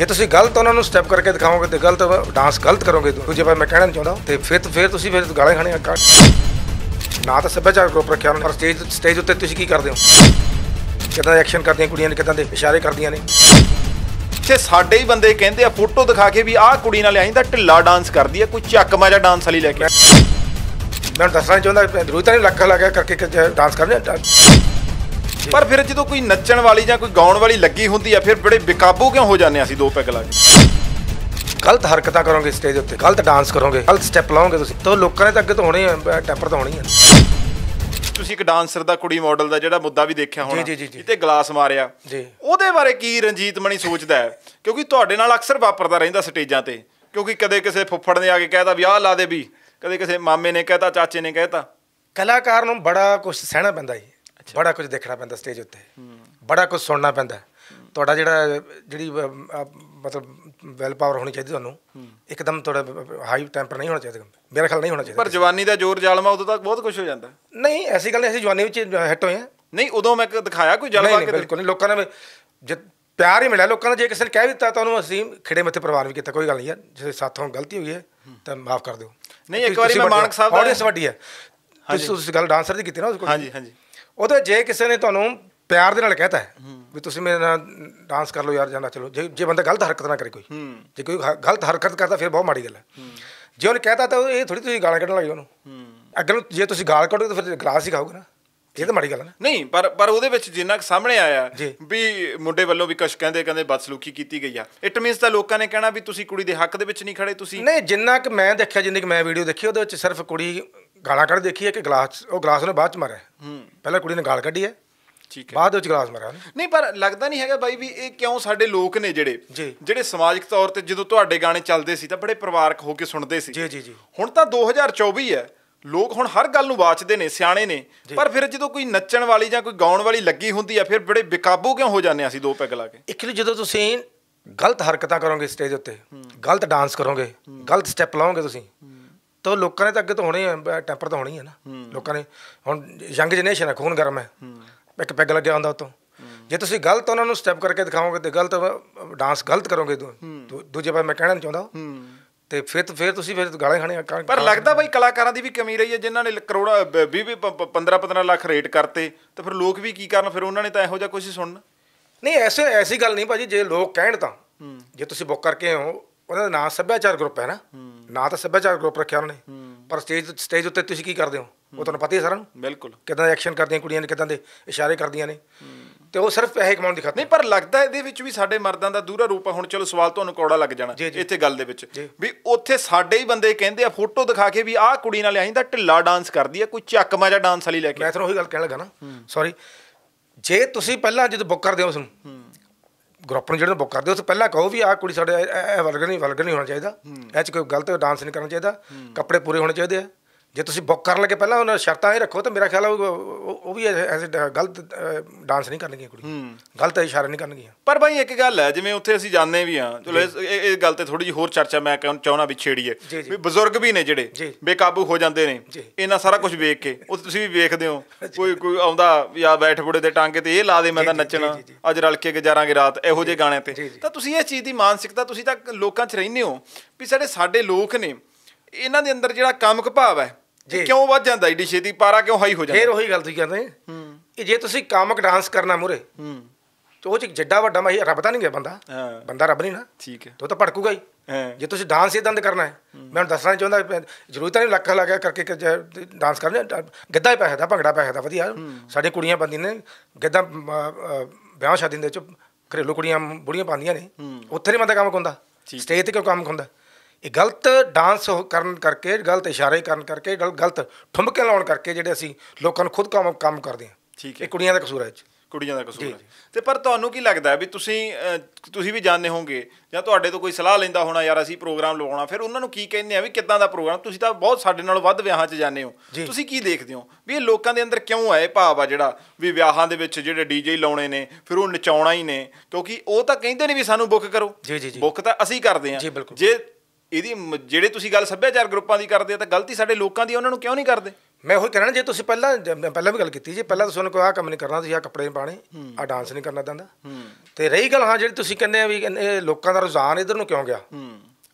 ਜੇ ਤੁਸੀਂ ਗਲਤ ਉਹਨਾਂ ਨੂੰ ਸਟੈਪ ਕਰਕੇ ਦਿਖਾਓਗੇ ਤੇ ਗਲਤ ਡਾਂਸ ਗਲਤ ਕਰੋਗੇ ਤੁਸੀਂ ਜੇ ਮੈਂ ਕਹਿਣਾ ਚਾਹੁੰਦਾ ਤੇ ਫਿਰ ਫਿਰ ਤੁਸੀਂ ਫਿਰ ਗਾਲਾਂ ਖਾਣੇ ਆ ਨਾ ਤਾਂ ਸੱਭਿਆਚਾਰ ਗਰੁੱਪ ਰੱਖਿਆ ਉਹਨਾਂ ਸਟੇਜ ਸਟੇਜ ਉੱਤੇ ਤੁਸੀਂ ਕੀ ਕਰਦੇ ਹੋ ਕਿਦਾਂ ਐਕਸ਼ਨ ਕਰਦੀਆਂ ਕੁੜੀਆਂ ਨੇ ਕਿਦਾਂ ਦੇ ਇਸ਼ਾਰੇ ਕਰਦੀਆਂ ਨੇ ਤੇ ਸਾਡੇ ਹੀ ਬੰਦੇ ਕਹਿੰਦੇ ਆ ਫੋਟੋ ਦਿਖਾ ਕੇ ਵੀ ਆਹ ਕੁੜੀ ਨਾਲ ਆਈ ਢਿੱਲਾ ਡਾਂਸ ਕਰਦੀ ਆ ਕੋਈ ਚੱਕ ਮਾਜਾ ਡਾਂਸ ਵਾਲੀ ਲੈ ਕੇ ਮੈਂ ਦੱਸਣਾ ਚਾਹੁੰਦਾ ਜ਼ਰੂਰ ਤਾਂ ਨਹੀਂ ਲੱਖ ਲੱਗਿਆ ਕਰਕੇ ਡਾਂਸ ਕਰਦੇ ਪਰ ਫਿਰ ਜਦੋਂ ਕੋਈ ਨੱਚਣ ਵਾਲੀ ਜਾਂ ਕੋਈ ਗਾਉਣ ਵਾਲੀ ਲੱਗੀ ਹੁੰਦੀ ਆ ਫਿਰ ਬੜੇ ਬੇਕਾਬੂ ਕਿਉਂ ਹੋ ਜਾਂਦੇ ਆ ਅਸੀਂ ਦੋ ਪੈਗ ਲਾ ਕੇ ਗਲਤ ਹਰਕਤਾਂ ਕਰੋਗੇ ਸਟੇਜ ਉੱਤੇ ਗਲਤ ਡਾਂਸ ਕਰੋਗੇ ਗਲਤ ਸਟੈਪ ਲਾਓਗੇ ਤੁਸੀਂ ਤਾਂ ਲੋਕਾਂ ਨੇ ਤਾਂ ਅੱਗੇ ਤੋਂ ਹੋਣੇ ਆ ਟੈਂਪਰ ਤਾਂ ਹੋਣੀ ਆ ਤੁਸੀਂ ਇੱਕ ਡਾਂਸਰ ਦਾ ਕੁੜੀ ਮਾਡਲ ਦਾ ਜਿਹੜਾ ਮੁੱਦਾ ਵੀ ਦੇਖਿਆ ਹੋਣਾ ਇੱਥੇ ਗਲਾਸ ਮਾਰਿਆ ਜੀ ਉਹਦੇ ਬਾਰੇ ਕੀ ਰਣਜੀਤ ਮਣੀ ਸੋਚਦਾ ਹੈ ਕਿਉਂਕਿ ਤੁਹਾਡੇ ਨਾਲ ਅਕਸਰ ਵਾਪਰਦਾ ਰਹਿੰਦਾ ਸਟੇਜਾਂ ਤੇ ਕਿਉਂਕਿ ਕਦੇ ਕਿਸੇ ਫੁੱਫੜ ਨੇ ਆ ਕੇ ਕਹਿਤਾ ਵੀ ਆਹ ਲਾ ਦੇ ਵੀ ਕਦੇ ਕਿਸੇ ਮਾਮੇ ਨੇ ਕਹਿਤਾ ਚਾਚੇ ਨੇ ਕਹਿਤਾ ਕਲਾਕਾਰ ਨੂੰ ਬੜਾ ਕੁਝ ਸਹਿਣਾ ਪੈਂਦਾ ਜੀ ਬੜਾ ਕੁਝ ਦੇਖਣਾ ਪੈਂਦਾ ਸਟੇਜ ਉੱਤੇ ਬੜਾ ਕੁਝ ਸੁਣਨਾ ਪੈਂਦਾ ਤੁਹਾਡਾ ਜਿਹੜਾ ਜਿਹੜੀ ਮਤਲਬ ਵੈਲ ਪਾਵਰ ਹੋਣੀ ਚਾਹੀਦੀ ਤੁਹਾਨੂੰ ਇੱਕਦਮ ਤੁਹਾਡਾ ਹਾਈ ਟੈਂਪਰ ਨਹੀਂ ਹੋਣਾ ਚਾਹੀਦਾ ਮੇਰਾ ਖਿਆਲ ਨਹੀਂ ਹੋਣਾ ਚਾਹੀਦਾ ਪਰ ਜਵਾਨੀ ਦਾ ਜ਼ੋਰ ਜਾਲਮਾ ਉਦੋਂ ਤੱਕ ਬਹੁਤ ਕੁਝ ਹੋ ਜਾਂਦਾ ਨਹੀਂ ਐਸੀ ਗੱਲ ਨਹੀਂ ਅਸੀਂ ਜਵਾਨੀ ਵਿੱਚ ਹਿੱਟ ਹੋਏ ਆ ਨਹੀਂ ਉਦੋਂ ਮੈਂ ਦਿਖਾਇਆ ਕੋਈ ਜਲਵਾ ਕੇ ਬਿਲਕੁਲ ਨਹੀਂ ਲੋਕਾਂ ਨੇ ਪਿਆਰ ਹੀ ਮਿਲਿਆ ਲੋਕਾਂ ਨੇ ਜੇ ਕਿਸੇ ਨੇ ਕਹਿ ਦਿੱਤਾ ਤੁਹਾਨੂੰ ਅਸੀਂ ਖਿੜੇ ਮੱਥੇ ਪਰਵਾਰ ਵੀ ਕੀਤਾ ਕੋਈ ਗੱਲ ਨਹੀਂ ਯਾਰ ਜੇ ਸਾਥੋਂ ਗਲਤੀ ਹੋਈ ਹੈ ਤਾਂ ਮਾਫ ਕਰ ਦਿਓ ਨਹੀਂ ਇੱਕ ਵਾਰੀ ਮੈਂ ਮਾਨਕ ਸਾਹਿਬ ਦਾ ਆਡੀਅੰਸ ਵੱਡੀ ਹੈ ਤੁਸੀਂ ਉਸ ਗੱਲ ਡਾਂਸਰ ਦੀ ਕੀਤੀ ਨਾ ਉਸ ਕੋਲ ਹਾਂਜੀ ਹਾਂਜੀ ਉਹਦੇ ਜੇ ਕਿਸੇ ਨੇ ਤੁਹਾਨੂੰ ਪਿਆਰ ਦੇ ਨਾਲ ਕਹਤਾ ਵੀ ਤੁਸੀਂ ਮੇਰੇ ਨਾਲ ਡਾਂਸ ਕਰ ਲਓ ਯਾਰ ਜਾਂ ਚਲੋ ਜੇ ਜੇ ਬੰਦਾ ਗਲਤ ਹਰਕਤ ਨਾ ਕਰੇ ਕੋਈ ਜੇ ਕੋਈ ਗਲਤ ਹਰਕਤ ਕਰਦਾ ਫਿਰ ਬਹੁਤ ਮਾੜੀ ਗੱਲ ਹੈ ਜੇ ਉਹਨੇ ਕਹਤਾ ਤਾਂ ਇਹ ਥੋੜੀ ਤੁਸੀਂ ਗਾਲਾਂ ਕੱਢਣ ਲੱਗੇ ਉਹਨੂੰ ਅਗਰ ਜੇ ਤੁਸੀਂ ਗਾਲ ਕੱਢੋਗੇ ਤਾਂ ਫਿਰ ਗਲਾਸ ਹੀ ਖਾਓਗੇ ਨਾ ਇਹ ਤਾਂ ਮਾੜੀ ਗੱਲ ਨਾ ਨਹੀਂ ਪਰ ਪਰ ਉਹਦੇ ਵਿੱਚ ਜਿੰਨਾ ਕਿ ਸਾਹਮਣੇ ਆਇਆ ਵੀ ਮੁੰਡੇ ਵੱਲੋਂ ਵੀ ਕੁਝ ਕਹਿੰਦੇ ਕਹਿੰਦੇ ਬਦਸਲੂਕੀ ਕੀਤੀ ਗਈ ਆ ਇਟ ਮੀਨਸ ਤਾਂ ਲੋਕਾਂ ਨੇ ਕਹਿਣਾ ਵੀ ਤੁਸੀਂ ਕੁੜੀ ਦੇ ਹੱਕ ਦੇ ਵਿੱਚ ਨਹੀਂ ਖੜੇ ਤੁਸੀਂ ਨਹੀਂ ਜਿੰਨਾ ਕਿ ਮੈਂ ਦੇਖਿਆ ਜਿੰਨੀ ਕਿ ਮੈਂ ਵੀਡੀਓ ਦੇਖੀ ਉਹਦੇ ਵਿੱਚ ਸਿਰਫ ਕੁੜੀ ਗਾਲਾਂ ਕੱਢ ਦੇਖੀ ਹੈ ਕਿ ਗਲਾਸ ਉਹ ਗਲਾਸ ਨੇ ਬਾਅਦ ਚ ਮਾਰਿਆ ਹੂੰ ਪਹਿਲਾਂ ਕੁੜੀ ਨੇ ਗਾਲ ਕੱਢੀ ਹੈ ਠੀਕ ਹੈ ਬਾਅਦ ਵਿੱਚ ਗਲਾਸ ਮਾਰਿਆ ਨਹੀਂ ਪਰ ਲੱਗਦਾ ਨਹੀਂ ਹੈਗਾ ਬਾਈ ਵੀ ਇਹ ਕਿਉਂ ਸਾਡੇ ਲੋਕ ਨੇ ਜਿਹੜੇ ਜਿਹੜੇ ਸਮਾਜਿਕ ਤੌਰ ਤੇ ਜਦੋਂ ਤੁਹਾਡੇ ਗਾਣੇ ਚੱਲਦੇ ਸੀ ਤਾਂ ਬੜੇ ਪਰਿਵਾਰਕ ਹੋ ਕੇ ਸੁਣਦੇ ਸੀ ਜੀ ਜੀ ਜੀ ਹੁਣ ਤਾਂ 2024 ਹੈ ਲੋਕ ਹੁਣ ਹਰ ਗੱਲ ਨੂੰ ਵਾਚਦੇ ਨੇ ਸਿਆਣੇ ਨੇ ਪਰ ਫਿਰ ਜਦੋਂ ਕੋਈ ਨੱਚਣ ਵਾਲੀ ਜਾਂ ਕੋਈ ਗਾਉਣ ਵਾਲੀ ਲੱਗੀ ਹੁੰਦੀ ਆ ਫਿਰ ਬੜੇ ਬੇਕਾਬੂ ਕਿਉਂ ਹੋ ਜਾਂਦੇ ਆ ਅਸੀਂ ਦੋ ਪੈਗ ਲਾ ਕੇ ਐਕਚੁਅਲੀ ਜਦੋਂ ਤੁਸੀਂ ਗਲਤ ਹਰਕਤਾਂ ਕਰੋਗੇ ਸਟੇਜ ਉੱਤੇ ਗਲਤ ਡਾਂਸ ਕਰੋਗੇ ਗਲਤ ਸਟੈਪ ਲਾਓਗੇ ਤੁਸੀਂ ਤਾਂ ਲੋਕਾਂ ਨੇ ਤਾਂ ਅੱਗੇ ਤੋਂ ਹੋਣੇ ਆ ਟੈਂਪਰ ਤਾਂ ਹੋਣੀ ਹੈ ਨਾ ਲੋਕਾਂ ਨੇ ਹੁਣ ਯੰਗ ਜਨਰੇਸ਼ਨ ਹੈ ਖੂਨ ਗਰਮ ਹੈ ਇੱਕ ਪੈਗ ਲੱਗਿਆ ਹੁੰਦਾ ਉਤੋਂ ਜੇ ਤੁਸੀਂ ਗਲਤ ਉਹਨਾਂ ਨੂੰ ਸਟੈਪ ਕਰਕੇ ਦਿਖਾਓਗੇ ਤੇ ਗਲਤ ਡਾਂਸ ਗਲਤ ਕਰੋਗੇ ਦੂਜੇ ਪਾਸੇ ਮੈਂ ਕਹਿਣਾ ਨਹੀਂ ਚਾਹੁੰਦਾ ਤੇ ਫਿਰ ਫਿਰ ਤੁਸੀਂ ਫਿਰ ਗਾਲਾਂ ਖਾਣੇ ਪਰ ਲੱਗਦਾ ਬਾਈ ਕਲਾਕਾਰਾਂ ਦੀ ਵੀ ਕਮੀ ਰਹੀ ਹੈ ਜਿਨ੍ਹਾਂ ਨੇ ਕਰੋੜਾ 20 15 15 ਲੱਖ ਰੇਟ ਕਰਤੇ ਤੇ ਫਿਰ ਲੋਕ ਵੀ ਕੀ ਕਰਨ ਫਿਰ ਉਹਨਾਂ ਨੇ ਤਾਂ ਇਹੋ ਜਿਹਾ ਕੁਝ ਸੁਣਨਾ ਨਹੀਂ ਐਸੇ ਐਸੀ ਗੱਲ ਨਹੀਂ ਭਾਜੀ ਜੇ ਲੋਕ ਕਹਿਣ ਤਾਂ ਜੇ ਤੁਸੀਂ ਬੁੱਕ ਕਰਕੇ ਹੋ ਉਹਨਾਂ ਦਾ ਨਾਮ ਸੱਭਿਆਚਾਰ ਗਰੁੱਪ ਹੈ ਨਾ ਨਾਂ ਤਾਂ ਸੱਭਿਆਚਾਰ ਗਰੁੱਪ ਰੱਖਿਆ ਉਹਨੇ ਪਰ ਸਟੇਜ ਸਟੇਜ ਉੱਤੇ ਤੁਸੀਂ ਕੀ ਕਰਦੇ ਹੋ ਉਹ ਤੁਹਾਨੂੰ ਪਤਾ ਹੀ ਸਾਰਿਆਂ ਨੂੰ ਬਿਲਕੁਲ ਕਿਦਾਂ ਐਕਸ਼ਨ ਕਰਦੀਆਂ ਕੁੜੀਆਂ ਨੇ ਕਿਦਾਂ ਦੇ ਇਸ਼ਾਰੇ ਕਰਦੀਆਂ ਨੇ ਤੇ ਉਹ ਸਿਰਫ ਪੈਸੇ ਕਮਾਉਣ ਦੀ ਖਾਤਰ ਨਹੀਂ ਪਰ ਲੱਗਦਾ ਇਹਦੇ ਵਿੱਚ ਵੀ ਸਾਡੇ ਮਰਦਾਂ ਦਾ ਦੂਰਾ ਰੂਪ ਆ ਹੁਣ ਚਲੋ ਸਵਾਲ ਤੁਹਾਨੂੰ ਕੌੜਾ ਲੱਗ ਜਾਣਾ ਇੱਥੇ ਗੱਲ ਦੇ ਵਿੱਚ ਵੀ ਉੱਥੇ ਸਾਡੇ ਹੀ ਬੰਦੇ ਕਹਿੰਦੇ ਆ ਫੋਟੋ ਦਿਖਾ ਕੇ ਵੀ ਆਹ ਕੁੜੀ ਨਾਲ ਆਈ ਦਾ ਢਿੱਲਾ ਡਾਂਸ ਕਰਦੀ ਆ ਕੋਈ ਚੱਕਮਾ ਜਾਂ ਡਾਂਸ ਵਾਲੀ ਲੈ ਕੇ ਮੈਂ ਤੁਹਾਨੂੰ ਉਹੀ ਗੱਲ ਕਹਿਣ ਲੱਗਾ ਨਾ ਸੌਰੀ ਜੇ ਤੁਸੀਂ ਪਹਿਲਾਂ ਜਦ ਬੁੱਕ ਕਰਦੇ ਹੋ ਉਸ ਨੂੰ ਗਰੁੱਪ ਨੂੰ ਜਿਹੜਾ ਬੁੱਕ ਕਰਦੇ ਉਸ ਤੋਂ ਪਹਿਲਾਂ ਕਹੋ ਵੀ ਆਹ ਕੁੜੀ ਸਾਡੇ ਇਹ ਵਲਗਰ ਨਹੀਂ ਵਲਗਰ ਨਹੀਂ ਹੋਣਾ ਚਾਹੀਦਾ ਇਹ ਚ ਕੋਈ ਗਲਤ ਡਾਂਸ ਨਹੀਂ ਕਰਨਾ ਚਾਹੀਦਾ ਕੱਪੜੇ ਪੂਰੇ ਹੋਣੇ ਚਾਹੀਦੇ ਆ ਜੇ ਤੁਸੀਂ ਬੁੱਕ ਕਰਨ ਲੱਗੇ ਪਹਿਲਾਂ ਉਹਨਾਂ ਸ਼ਰਤਾਂ ਇਹ ਰੱਖੋ ਤਾਂ ਮੇਰਾ ਖਿਆਲ ਆ ਉਹ ਵੀ ਐਸੇ ਗਲਤ ਡਾਂਸ ਨਹੀਂ ਕਰਨਗੀਆਂ ਕੁੜੀ ਗਲਤ ਇਸ਼ਾਰੇ ਨਹੀਂ ਕਰਨਗੀਆਂ ਪਰ ਭਾਈ ਇੱਕ ਗੱਲ ਹੈ ਜਿਵੇਂ ਉੱਥੇ ਅਸੀਂ ਜਾਣਦੇ ਵੀ ਹਾਂ ਚਲੋ ਇਹ ਗੱਲ ਤੇ ਥੋੜੀ ਜਿਹੀ ਹੋਰ ਚਰਚਾ ਮੈਂ ਚਾਹਣਾ ਵੀ ਛੇੜੀਏ ਵੀ ਬਜ਼ੁਰਗ ਵੀ ਨੇ ਜਿਹੜੇ ਬੇਕਾਬੂ ਹੋ ਜਾਂਦੇ ਨੇ ਇਹਨਾਂ ਸਾਰਾ ਕੁਝ ਵੇਖ ਕੇ ਉਹ ਤੁਸੀਂ ਵੀ ਵੇਖਦੇ ਹੋ ਕੋਈ ਕੋਈ ਆਉਂਦਾ ਯਾ ਬੈਠ ਬੁੜੇ ਦੇ ਟਾਂਗੇ ਤੇ ਇਹ ਲਾ ਦੇ ਮੈਂ ਤਾਂ ਨੱਚਣਾ ਅੱਜ ਰਲ ਕੇ ਗਜਾਰਾਂਗੇ ਰਾਤ ਇਹੋ ਜਿਹੇ ਗਾਣਿਆਂ ਤੇ ਤਾਂ ਤੁਸੀਂ ਇਹ ਚੀਜ਼ ਦੀ ਮਾਨਸਿਕਤਾ ਤੁਸੀਂ ਤਾਂ ਲੋਕਾਂ 'ਚ ਰਹਿੰਦੇ ਹੋ ਵੀ ਸਾਡੇ ਸਾਡੇ ਲੋਕ ਨੇ ਇਹਨਾਂ ਦੇ ਅੰਦਰ ਜਿਹੜਾ ਕਾਮਕ ਭਾਵ ਹੈ ਜੇ ਕਿਉਂ ਵੱਧ ਜਾਂਦਾ ਏਡੀ ਛੇਤੀ ਪਾਰਾ ਕਿਉਂ ਹਾਈ ਹੋ ਜਾਂਦਾ ਫੇਰ ਉਹੀ ਗੱਲ ਤੁਸੀਂ ਕਰਦੇ ਹੂੰ ਕਿ ਜੇ ਤੁਸੀਂ ਕਾਮਕ ਡਾਂਸ ਕਰਨਾ ਮੁਰੇ ਹੂੰ ਉਹ ਚ ਜੱਡਾ ਵੱਡਾ ਮੈਂ ਰੱਬ ਤਾਂ ਨਹੀਂ ਗਿਆ ਬੰਦਾ ਬੰਦਾ ਰੱਬ ਨਹੀਂ ਨਾ ਠੀਕ ਹੈ ਤੋ ਤਾਂ ਭੜਕੂਗਾ ਹੀ ਜੇ ਤੁਸੀਂ ਡਾਂਸ ਇਦਾਂ ਦਾ ਕਰਨਾ ਹੈ ਮੈਂ ਹੁਣ ਦੱਸਣਾ ਚਾਹੁੰਦਾ ਜ਼ਰੂਰੀ ਤਾਂ ਨਹੀਂ ਲੱਖ ਲੱਗਿਆ ਕਰਕੇ ਡਾਂਸ ਕਰਨਾ ਗਿੱਧਾ ਹੀ ਪੈ ਸਕਦਾ ਭੰਗੜਾ ਪੈ ਸਕਦਾ ਵਧੀਆ ਸਾਡੇ ਕੁੜੀਆਂ ਬੰਦੀ ਨੇ ਗਿੱਧਾ ਵਿਆਹ ਸ਼ਾਦੀ ਦੇ ਵਿੱਚ ਘਰੇਲੂ ਕੁੜੀਆਂ ਬੁੜੀਆਂ ਪਾਉਂਦੀਆਂ ਨੇ ਉੱਥੇ ਨਹੀਂ ਮਤਲਬ ਕੰਮ ਹੁੰਦਾ ਸਟੇਜ ਤੇ ਕਿਉਂ ਕੰਮ ਹੁੰਦਾ ਇਹ ਗਲਤ ਡਾਂਸ ਕਰਨ ਕਰਕੇ ਗਲਤ ਇਸ਼ਾਰੇ ਕਰਨ ਕਰਕੇ ਗਲਤ ਠੁਮਕੇ ਲਾਉਣ ਕਰਕੇ ਜਿਹੜੇ ਅਸੀਂ ਲੋਕਾਂ ਨੂੰ ਖੁਦ ਕੰਮ ਕੰਮ ਕਰਦੇ ਹਾਂ ਠੀਕ ਹੈ ਇਹ ਕੁੜੀਆਂ ਦਾ ਕਸੂਰ ਹੈ ਜੀ ਕੁੜੀਆਂ ਦਾ ਕਸੂਰ ਹੈ ਤੇ ਪਰ ਤੁਹਾਨੂੰ ਕੀ ਲੱਗਦਾ ਵੀ ਤੁਸੀਂ ਤੁਸੀਂ ਵੀ ਜਾਣਦੇ ਹੋਵੋਗੇ ਜਾਂ ਤੁਹਾਡੇ ਤੋਂ ਕੋਈ ਸਲਾਹ ਲੈਂਦਾ ਹੋਣਾ ਯਾਰ ਅਸੀਂ ਪ੍ਰੋਗਰਾਮ ਲਗਾਉਣਾ ਫਿਰ ਉਹਨਾਂ ਨੂੰ ਕੀ ਕਹਿੰਦੇ ਆ ਵੀ ਕਿੱਦਾਂ ਦਾ ਪ੍ਰੋਗਰਾਮ ਤੁਸੀਂ ਤਾਂ ਬਹੁਤ ਸਾਡੇ ਨਾਲ ਵੱਧ ਵਿਆਹਾਂ 'ਚ ਜਾਂਦੇ ਹੋ ਤੁਸੀਂ ਕੀ ਦੇਖਦੇ ਹੋ ਵੀ ਇਹ ਲੋਕਾਂ ਦੇ ਅੰਦਰ ਕਿਉਂ ਆਏ ਭਾਵ ਆ ਜਿਹੜਾ ਵੀ ਵਿਆਹਾਂ ਦੇ ਵਿੱਚ ਜਿਹੜੇ ਡੀਜੇ ਲਾਉਣੇ ਨੇ ਫਿਰ ਉਹ ਨਚਾਉਣਾ ਹੀ ਨੇ ਕਿਉਂਕਿ ਉਹ ਤਾਂ ਕਹਿੰਦੇ ਨੇ ਵੀ ਸਾਨੂੰ ਬੁੱਕ ਕਰੋ ਬੁੱਕ ਤਾਂ ਅਸੀਂ ਕਰਦੇ ਆ ਜੇ ਇਹਦੀ ਜਿਹੜੇ ਤੁਸੀਂ ਗੱਲ ਸੱਭਿਆਚਾਰ ਗਰੁੱਪਾਂ ਦੀ ਕਰਦੇ ਆ ਤਾਂ ਗਲਤੀ ਸਾਡੇ ਲੋਕਾਂ ਦੀ ਉਹਨਾਂ ਨੂੰ ਕਿਉਂ ਨਹੀਂ ਕਰਦੇ ਮੈਂ ਉਹੀ ਕਹਿਣਾ ਜੇ ਤੁਸੀਂ ਪਹਿਲਾਂ ਪਹਿਲਾਂ ਵੀ ਗੱਲ ਕੀਤੀ ਜੇ ਪਹਿਲਾਂ ਤੁਸੀਂ ਉਹਨਾਂ ਕੋਈ ਆ ਕੰਮ ਨਹੀਂ ਕਰਨਾ ਤੁਸੀਂ ਆ ਕੱਪੜੇ ਨਹੀਂ ਪਾਣੇ ਆ ਡਾਂਸ ਨਹੀਂ ਕਰਨਾ ਦੰਦਾ ਤੇ ਰਹੀ ਗੱਲ ਹਾਂ ਜਿਹੜੀ ਤੁਸੀਂ ਕਹਿੰਦੇ ਆ ਵੀ ਇਹ ਲੋਕਾਂ ਦਾ ਰੁਝਾਨ ਇਧਰ ਨੂੰ ਕਿਉਂ ਗਿਆ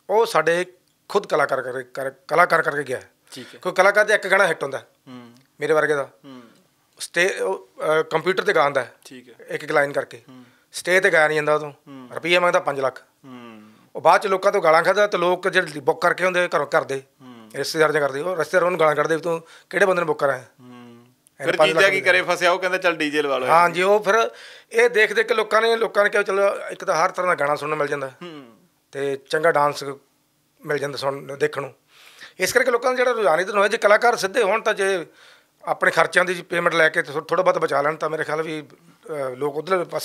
ਉਹ ਸਾਡੇ ਖੁਦ ਕਲਾਕਾਰ ਕਰ ਕਲਾਕਾਰ ਕਰਕੇ ਗਿਆ ਠੀਕ ਹੈ ਕੋਈ ਕਲਾਕਾਰ ਦਾ ਇੱਕ ਗਾਣਾ ਹਿੱਟ ਹੁੰਦਾ ਮੇਰੇ ਵਰਗੇ ਦਾ ਸਟੇ ਕੰਪਿਊਟਰ ਤੇ ਗਾਉਂਦਾ ਠੀਕ ਹੈ ਇੱਕ ਇੱਕ ਲਾਈਨ ਕਰਕੇ ਸਟੇ ਤੇ ਗਾਇਆ ਨਹੀਂ ਜਾਂਦਾ ਉਦੋਂ ਰੁਪਈਆ ਮੰਗਦਾ 5 ਲੱਖ ਉਹ ਬਾਅਦ ਚ ਲੋਕਾਂ ਤੋਂ ਗਾਲਾਂ ਖਾਦਾ ਤੇ ਲੋਕ ਜਿਹੜੇ ਬੁੱਕ ਕਰਕੇ ਹੁੰਦੇ ਘਰ ਕਰਦੇ ਰਿਸ਼ਤੇਦਾਰ ਜਾਂ ਕਰਦੇ ਉਹ ਰਿਸ਼ਤੇਦਾਰ ਉਹਨੂੰ ਗਾਲਾਂ ਕੱਢਦੇ ਤੂੰ ਕਿਹੜੇ ਬੰਦੇ ਨੂੰ ਬੁੱਕ ਕਰਾਇਆ ਫਿਰ ਜੀਜਾ ਕੀ ਕਰੇ ਫਸਿਆ ਉਹ ਕਹਿੰਦਾ ਚੱਲ ਡੀਜੇ ਲਵਾ ਲਓ ਹਾਂਜੀ ਉਹ ਫਿਰ ਇਹ ਦੇਖਦੇ ਕਿ ਲੋਕਾਂ ਨੇ ਲੋਕਾਂ ਨੇ ਕਿਹਾ ਚਲੋ ਇੱਕ ਤਾਂ ਹਰ ਤਰ੍ਹਾਂ ਦਾ ਗਾਣਾ ਸੁਣਨ ਨੂੰ ਮਿਲ ਜਾਂਦਾ ਤੇ ਚੰਗਾ ਡਾਂਸ ਮਿਲ ਜਾਂਦਾ ਸੁਣ ਦੇਖਣ ਨੂੰ ਇਸ ਕਰਕੇ ਲੋਕਾਂ ਦਾ ਜਿਹੜਾ ਰੁਝਾਨ ਇਧਰ ਹੋਇਆ ਜੇ ਕਲਾਕਾਰ ਸਿੱਧੇ ਹੋਣ ਤਾਂ ਜੇ ਆਪਣੇ ਖਰਚਿਆਂ ਦੀ ਪੇਮੈਂਟ ਲੈ ਕੇ ਥੋੜਾ ਬਹੁਤ ਬਚਾ ਲੈਣ ਤਾਂ ਮੇਰੇ ਖਿਆਲ ਵੀ ਲੋਕ ਉਧਰ